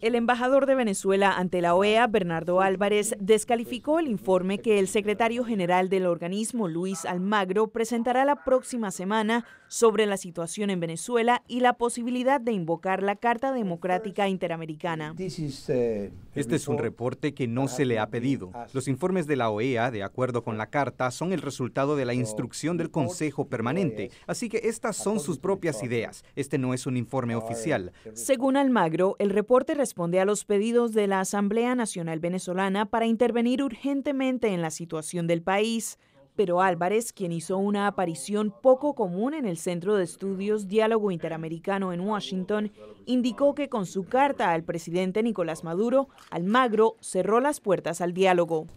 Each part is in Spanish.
El embajador de Venezuela ante la OEA, Bernardo Álvarez, descalificó el informe que el secretario general del organismo, Luis Almagro, presentará la próxima semana sobre la situación en Venezuela y la posibilidad de invocar la Carta Democrática Interamericana. Eh, este es un reporte que no se le ha pedido. Los informes de la OEA, de acuerdo con la Carta, son el resultado de la instrucción del Consejo Permanente, e así que estas son sus propias ideas. Este no es un informe eh, oficial. Según Almagro, el reporte responde a los pedidos de la Asamblea Nacional Venezolana para intervenir urgentemente en la situación del país pero Álvarez, quien hizo una aparición poco común en el Centro de Estudios Diálogo Interamericano en Washington, indicó que con su carta al presidente Nicolás Maduro, Almagro cerró las puertas al diálogo.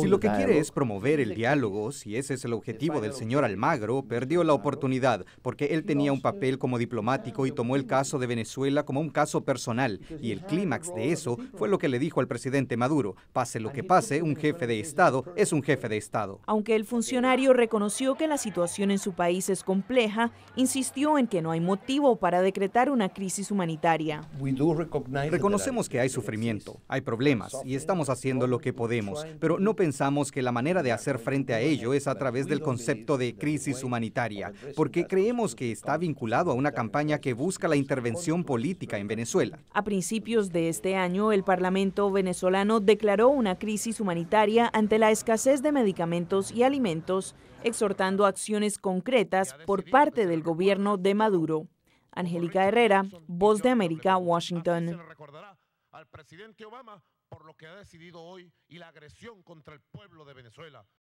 Si lo que quiere es promover el diálogo, si ese es el objetivo del señor Almagro, perdió la oportunidad, porque él tenía un papel como diplomático y tomó el caso de Venezuela como un caso personal, y el clímax de eso fue lo que le dijo al presidente Maduro, pase lo que pase, un jefe de Estado es un jefe de Estado el funcionario reconoció que la situación en su país es compleja, insistió en que no hay motivo para decretar una crisis humanitaria. Reconocemos que hay sufrimiento, hay problemas y estamos haciendo lo que podemos, pero no pensamos que la manera de hacer frente a ello es a través del concepto de crisis humanitaria, porque creemos que está vinculado a una campaña que busca la intervención política en Venezuela. A principios de este año, el Parlamento venezolano declaró una crisis humanitaria ante la escasez de medicamentos y alimentos, exhortando acciones concretas por parte del gobierno de Maduro. Angélica Herrera, Voz de América, Washington. recordará Al presidente Obama por lo que ha decidido hoy y la agresión contra el pueblo de Venezuela.